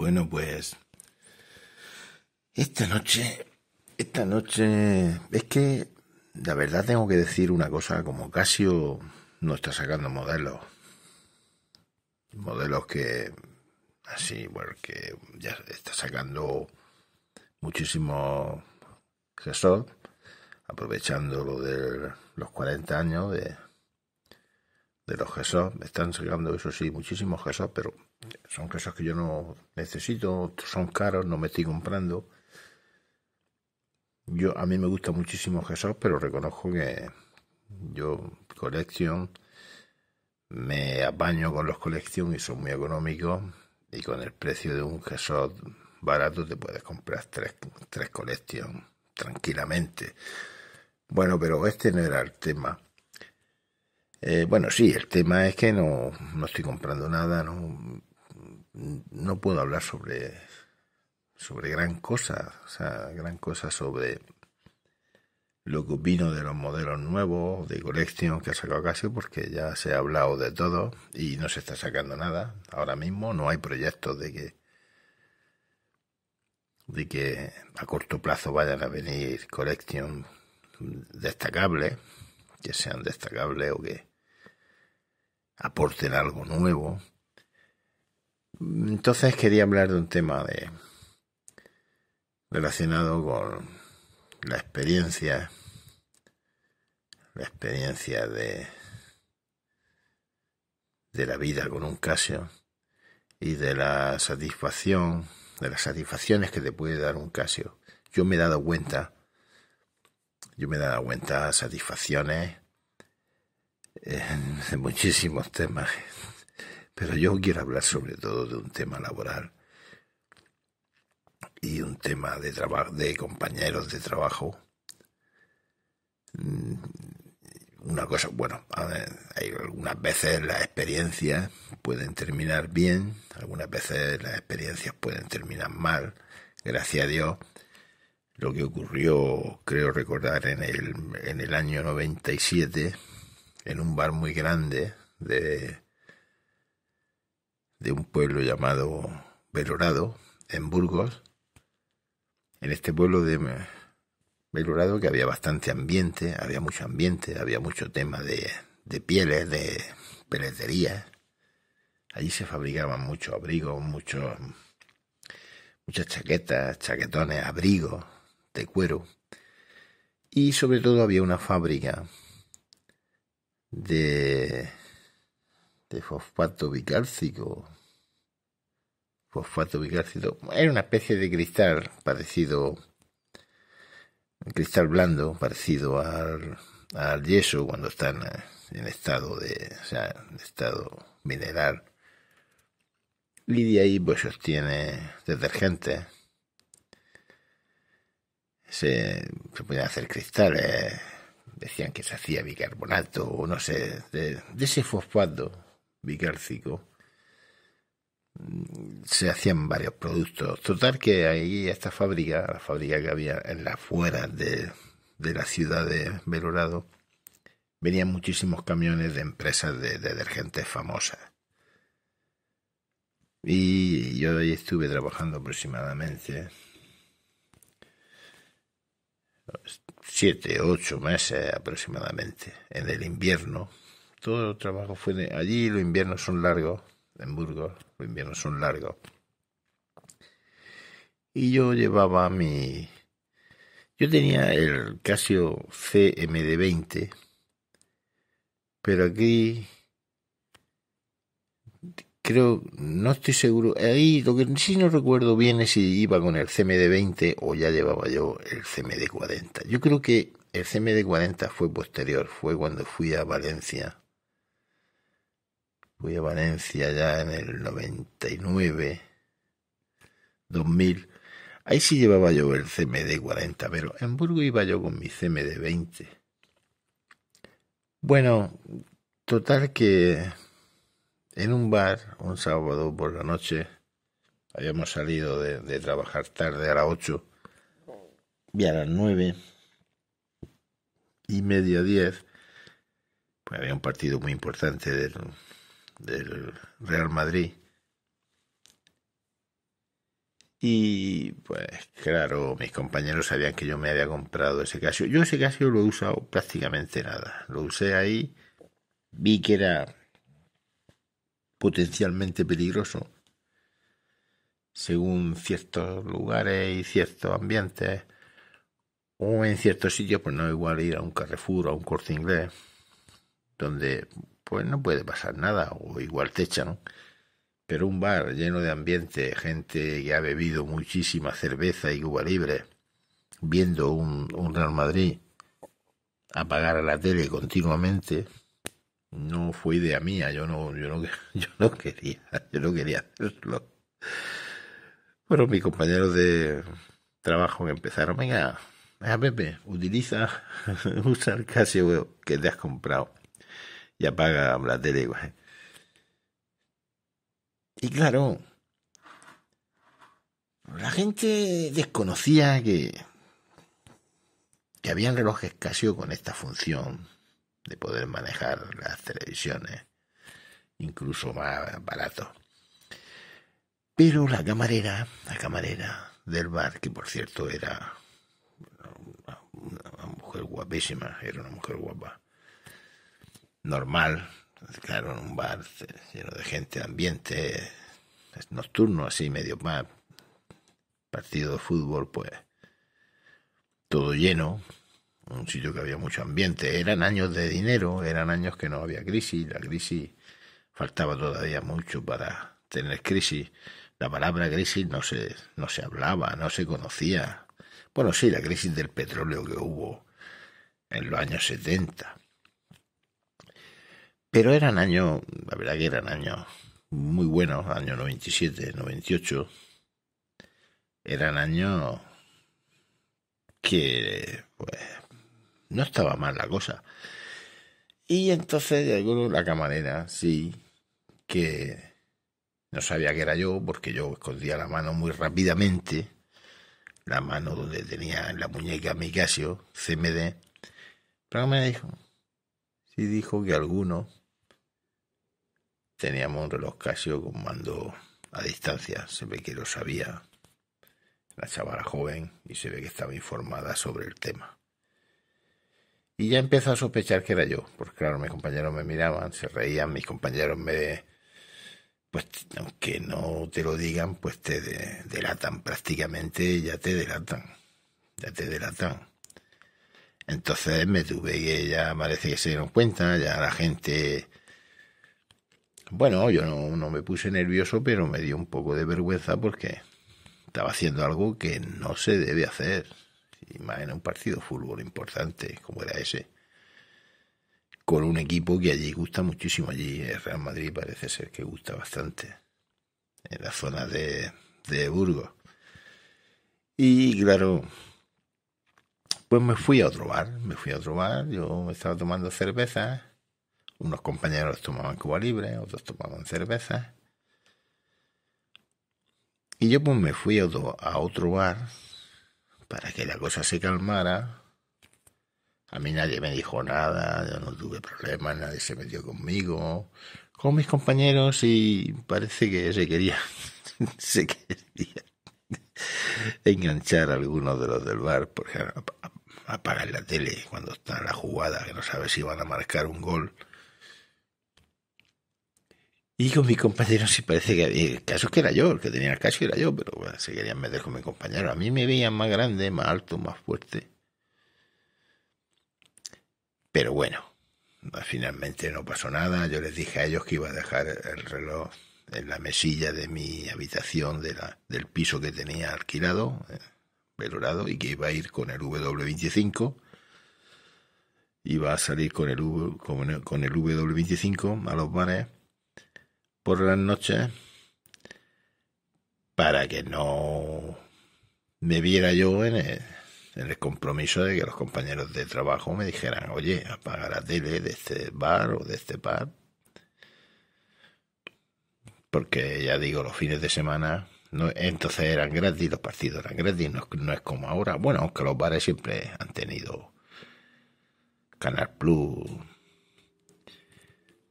Bueno, pues esta noche, esta noche, es que la verdad tengo que decir una cosa, como Casio no está sacando modelos, modelos que así, bueno, que ya está sacando muchísimos gestos, aprovechando lo de los 40 años de, de los me están sacando eso sí, muchísimos Jesús pero son quesos que yo no necesito, son caros, no me estoy comprando. Yo a mí me gusta muchísimo Jesús, pero reconozco que yo colección me apaño con los colección y son muy económicos y con el precio de un queso barato te puedes comprar tres, tres colección tranquilamente. Bueno, pero este no era el tema. Eh, bueno, sí, el tema es que no, no estoy comprando nada, no, no puedo hablar sobre, sobre gran cosa, o sea, gran cosa sobre lo que vino de los modelos nuevos de colección que ha sacado Casio, porque ya se ha hablado de todo y no se está sacando nada ahora mismo, no hay proyectos de que de que a corto plazo vayan a venir colección destacables, que sean destacables o que aporten algo nuevo, entonces quería hablar de un tema de relacionado con la experiencia la experiencia de de la vida con un casio y de la satisfacción de las satisfacciones que te puede dar un casio yo me he dado cuenta yo me he dado cuenta satisfacciones en muchísimos temas pero yo quiero hablar sobre todo de un tema laboral y un tema de, de compañeros de trabajo. Mm, una cosa, bueno, hay algunas veces las experiencias pueden terminar bien, algunas veces las experiencias pueden terminar mal. Gracias a Dios, lo que ocurrió, creo recordar, en el, en el año 97, en un bar muy grande de, de un pueblo llamado Belorado, en Burgos. En este pueblo de Belorado que había bastante ambiente, había mucho ambiente, había mucho tema de, de pieles, de peletería. Allí se fabricaban muchos abrigos, muchos, muchas chaquetas, chaquetones, abrigos de cuero. Y sobre todo había una fábrica de de este fosfato bicálcico. Fosfato bicálcico. Era una especie de cristal parecido. Un cristal blando parecido al, al yeso cuando está eh, en, estado de. O sea, estado mineral. Y de ahí pues sostiene... ...detergente... Se, se podían hacer cristales. Decían que se hacía bicarbonato o no sé, de ese fosfato vicárcico, mm, se hacían varios productos. Total que ahí esta fábrica, la fábrica que había en la afueras de, la ciudad de Belorado, venían muchísimos camiones de empresas de, de detergentes famosas. Y yo ahí estuve trabajando aproximadamente siete, ocho meses aproximadamente en el invierno todo el trabajo fue de allí, los inviernos son largos, en Burgos, los inviernos son largos. Y yo llevaba mi... Yo tenía el Casio CMD20, pero aquí creo, no estoy seguro. Ahí lo que sí no recuerdo bien es si iba con el CMD20 o ya llevaba yo el CMD40. Yo creo que el CMD40 fue posterior, fue cuando fui a Valencia fui a Valencia ya en el 99, 2000. Ahí sí llevaba yo el CMD 40, pero en Burgo iba yo con mi CMD 20. Bueno, total que en un bar, un sábado por la noche, habíamos salido de, trabajar tarde a las 8 y a las 9 y media 10, pues había un partido muy importante del del Real Madrid. Y pues claro, mis compañeros sabían que yo me había comprado ese Casio. Yo ese Casio lo he usado prácticamente nada. Lo usé ahí, vi que era potencialmente peligroso según ciertos lugares y ciertos ambientes o en ciertos sitios, pues no igual ir a un Carrefour o a un corte inglés, donde pues no puede pasar nada, o igual te echan. Pero un bar lleno de ambiente, gente que ha bebido muchísima cerveza y Cuba Libre, viendo un, Real Madrid apagar a la tele continuamente, no fue idea mía, yo no, yo no, yo no quería, yo no quería hacerlo. Bueno, mis compañeros de trabajo que empezaron, venga, venga Pepe, utiliza, usa el Casio que te has comprado y apaga la tele, Y claro, la gente desconocía que, que habían relojes Casio con esta función de poder manejar las televisiones, incluso más barato. Pero la camarera, la camarera del bar, que por cierto era una mujer guapísima, era una mujer guapa, normal, claro, en un bar este, lleno de gente, ambiente, nocturno, así medio más, partido de fútbol, pues todo lleno, un sitio que había mucho ambiente. Eran años de dinero, eran años que no había crisis, la crisis faltaba todavía mucho para tener crisis. La palabra crisis no se, no se hablaba, no se conocía. Bueno, sí, la crisis del petróleo que hubo en los años 70, pero eran años, la verdad que eran años muy buenos, año 97, 98. Eran años que, pues, no estaba mal la cosa. Y entonces llegó la camarera, sí, que no sabía que era yo, porque yo escondía la mano muy rápidamente, la mano donde tenía la muñeca mi Casio, CMD. Pero me dijo, sí dijo que alguno Teníamos un reloj Casio con mando a distancia, se ve que lo sabía la chavala joven y se ve que estaba informada sobre el tema. Y ya empezó a sospechar que era yo, porque claro, mis compañeros me miraban, se reían, mis compañeros me... Pues aunque no te lo digan, pues te delatan, prácticamente ya te delatan, ya te delatan. Entonces me tuve que ya parece que se dieron cuenta, ya la gente bueno, yo no, me puse nervioso, pero me dio un poco de vergüenza porque estaba haciendo algo que no se debe hacer. en un partido de fútbol importante como era ese. Con un equipo que allí gusta muchísimo. Allí el Real Madrid parece ser que gusta bastante. En la zona de, Burgos. Y claro, pues me fui a otro bar. Me fui a otro bar. Yo estaba tomando cerveza unos compañeros tomaban Cuba Libre, otros tomaban cerveza. Y yo pues me fui a otro, bar para que la cosa se calmara. A mí nadie me dijo nada, yo no tuve problemas, nadie se metió conmigo, con mis compañeros y parece que se quería, se quería enganchar a algunos de los del bar, porque parar la tele cuando está la jugada, que no sabes si van a marcar un gol y con mi compañero sí parece que eh, el caso que era yo, el que tenía el caso era yo, pero se querían meter con mi compañero. A mí me veían más grande, más alto, más fuerte. Pero bueno, finalmente no pasó nada. Yo les dije a ellos que iba a dejar el reloj en la mesilla de mi habitación de la, del piso que tenía alquilado, eh, velorado, y que iba a ir con el W25. Iba a salir con el, con con el W25 a los bares por las noches para que no me viera yo en el, compromiso de que los compañeros de trabajo me dijeran, oye, apaga la tele de este bar o de este pub. Porque ya digo, los fines de semana, no, entonces eran gratis, los partidos eran gratis, no, no es como ahora. Bueno, aunque los bares siempre han tenido Canal Plus,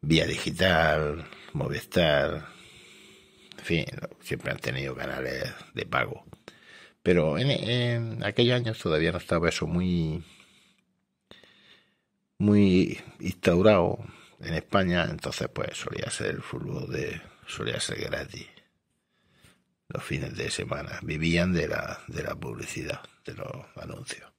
vía digital, Movistar, en fin, siempre han tenido canales de pago. Pero en, aquellos años todavía no estaba eso muy, muy instaurado en España, entonces pues solía ser el fútbol de, solía ser gratis los fines de semana. Vivían de la, de la publicidad, de los anuncios.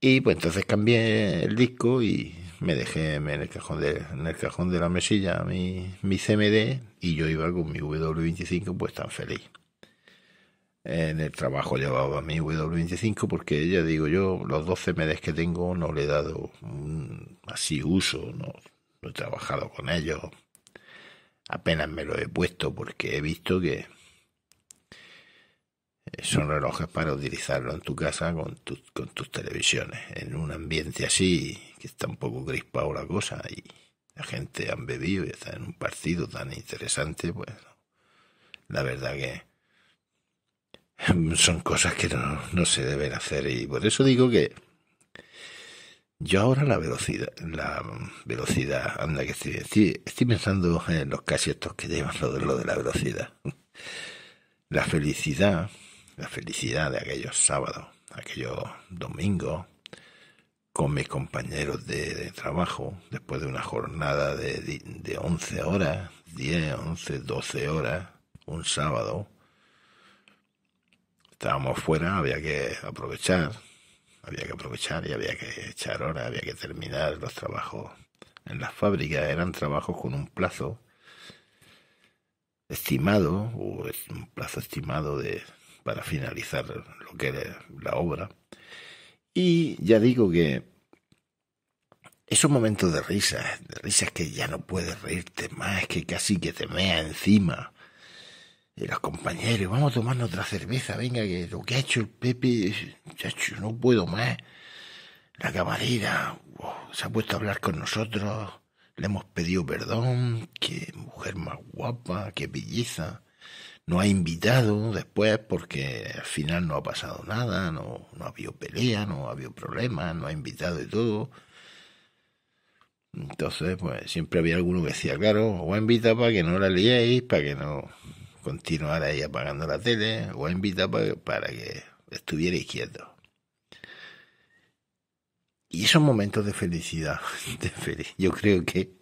Y pues entonces cambié el disco y me dejé en el cajón de, en el cajón de la mesilla mi, mi CMD y yo iba con mi W25 pues tan feliz. En el trabajo llevaba mi W25 porque ya digo yo, los dos CMDs que tengo no le he dado así uso, no, no he trabajado con ellos. Apenas me lo he puesto porque he visto que son relojes para utilizarlo en tu casa con, con tus televisiones. En un ambiente así, que está un poco crispado la cosa y la gente han bebido y está en un partido tan interesante, pues la verdad que son cosas que no, se deben hacer y por eso digo que yo ahora la velocidad, la velocidad, anda que estoy, estoy, pensando en los casi estos que llevan lo de, lo de la velocidad. La felicidad la felicidad de aquellos sábados, aquellos domingos, con mis compañeros de, trabajo, después de una jornada de, de 11 horas, 10, 11, 12 horas, un sábado. Estábamos fuera, había que aprovechar, había que aprovechar y había que echar horas, había que terminar los trabajos. En las fábricas eran trabajos con un plazo estimado, o un plazo estimado de para finalizar lo que es la obra. Y ya digo que es un momento de risa, de risas que ya no puedes reírte más, que casi que te mea encima. Y los compañeros, vamos a tomar otra cerveza, venga, que lo que ha hecho el Pepe, chacho, no puedo más. La camarera se ha puesto a hablar con nosotros, le hemos pedido perdón, qué mujer más guapa, qué belleza no ha invitado después porque al final no ha pasado nada, no, ha habido pelea, no ha habido problemas, no ha invitado y todo. Entonces, pues siempre había alguno que decía, claro, os invitar para que no la liéis, para que no continuarais apagando la tele, os invita para, para que estuvierais quietos. Y esos momentos de felicidad, de yo creo que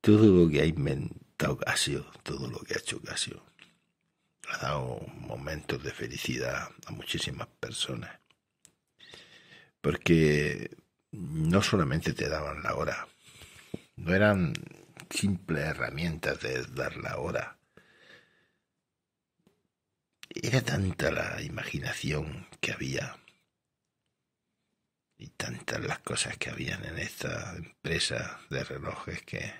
todo lo que ha inventado Casio, todo lo que ha hecho Casio, ha dado momentos de felicidad a muchísimas personas. Porque no solamente te daban la hora, no eran simples herramientas de dar la hora. Era tanta la imaginación que había y tantas las cosas que habían en esta empresa de relojes que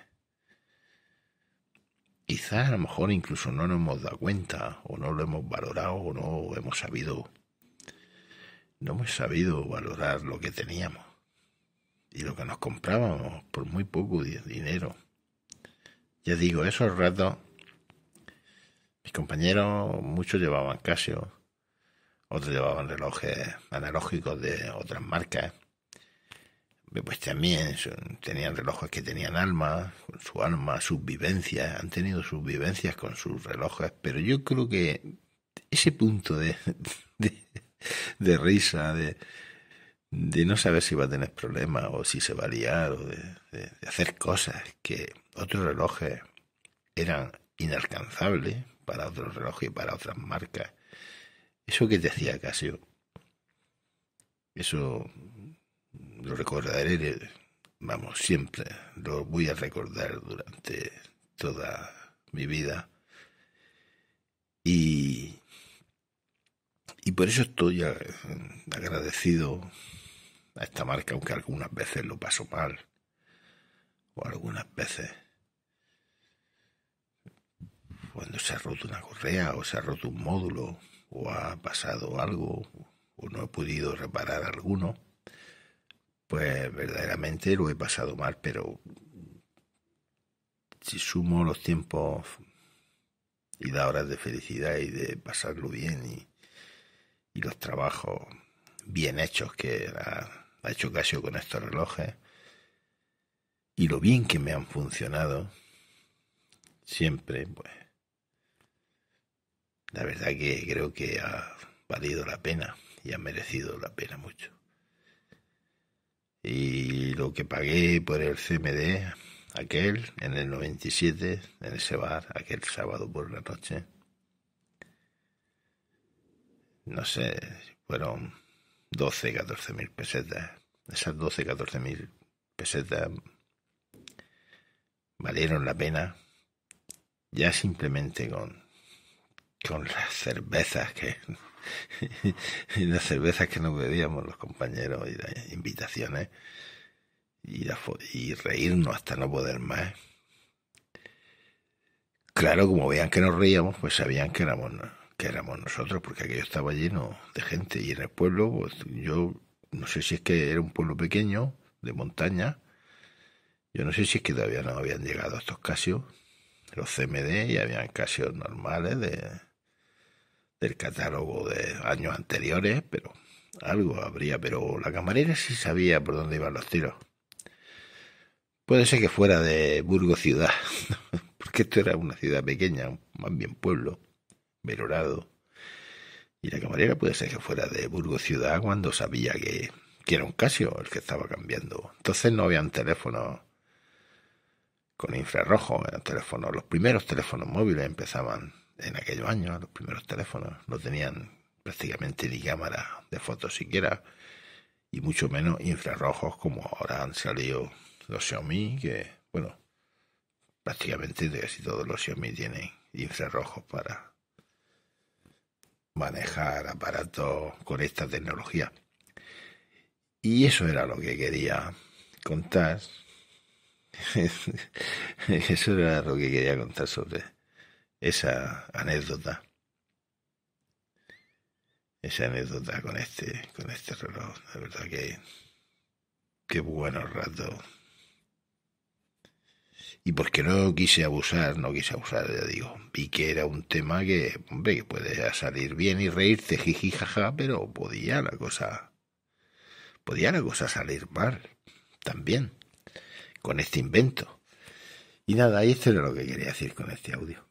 quizás a lo mejor incluso no nos hemos dado cuenta o no lo hemos valorado o no hemos sabido no hemos sabido valorar lo que teníamos y lo que nos comprábamos por muy poco dinero. Ya digo, esos ratos, mis compañeros, muchos llevaban Casio, otros llevaban relojes analógicos de otras marcas, pues también tenían relojes que tenían alma, con su alma, sus vivencias, han tenido sus vivencias con sus relojes, pero yo creo que ese punto de, risa, de, no saber si va a tener problemas o si se va a liar, o de, de hacer cosas que otros relojes eran inalcanzables para otros relojes y para otras marcas, eso que te hacía Casio, eso lo recordaré, vamos, siempre, lo voy a recordar durante toda mi vida. Y, y por eso estoy agradecido a esta marca, aunque algunas veces lo paso mal, o algunas veces cuando se ha roto una correa o se ha roto un módulo o ha pasado algo o no he podido reparar alguno, pues verdaderamente lo he pasado mal, pero si sumo los tiempos y las horas de felicidad y de pasarlo bien y, y los trabajos bien hechos que ha, ha hecho Casio con estos relojes y lo bien que me han funcionado siempre, pues la verdad que creo que ha valido la pena y ha merecido la pena mucho. Y lo que pagué por el CMD, aquel, en el 97, en ese bar, aquel sábado por la noche, no sé, fueron 12, 14 mil pesetas. Esas 12, 14 mil pesetas valieron la pena ya simplemente con, con las cervezas que y las cervezas que nos bebíamos los compañeros y las invitaciones y, reírnos hasta no poder más. Claro, como veían que nos reíamos, pues sabían que éramos, que éramos nosotros, porque aquello estaba lleno de gente. Y en el pueblo, pues yo no sé si es que era un pueblo pequeño, de montaña. Yo no sé si es que todavía no habían llegado estos casos los CMD, y habían casos normales de, del catálogo de años anteriores, pero algo habría, pero la camarera sí sabía por dónde iban los tiros. Puede ser que fuera de Burgo ciudad, porque esto era una ciudad pequeña, más bien pueblo, Melorado. Y la camarera puede ser que fuera de Burgo ciudad cuando sabía que, era un Casio el que estaba cambiando. Entonces no habían teléfonos con infrarrojo, teléfonos, los primeros teléfonos móviles empezaban en aquellos años los primeros teléfonos no tenían prácticamente ni cámara de fotos siquiera y mucho menos infrarrojos como ahora han salido los Xiaomi que bueno prácticamente casi todos los Xiaomi tienen infrarrojos para manejar aparatos con esta tecnología y eso era lo que quería contar eso era lo que quería contar sobre esa anécdota. Esa anécdota con este, con este reloj. La verdad que qué bueno rato. Y porque no quise abusar, no quise abusar, ya digo. Vi que era un tema que, hombre, que puede salir bien y reírse, jiji, jaja, pero podía la cosa. Podía la cosa salir mal. También. Con este invento. Y nada, y esto era lo que quería decir con este audio.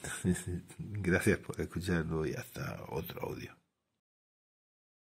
Gracias por escucharlo y hasta otro audio.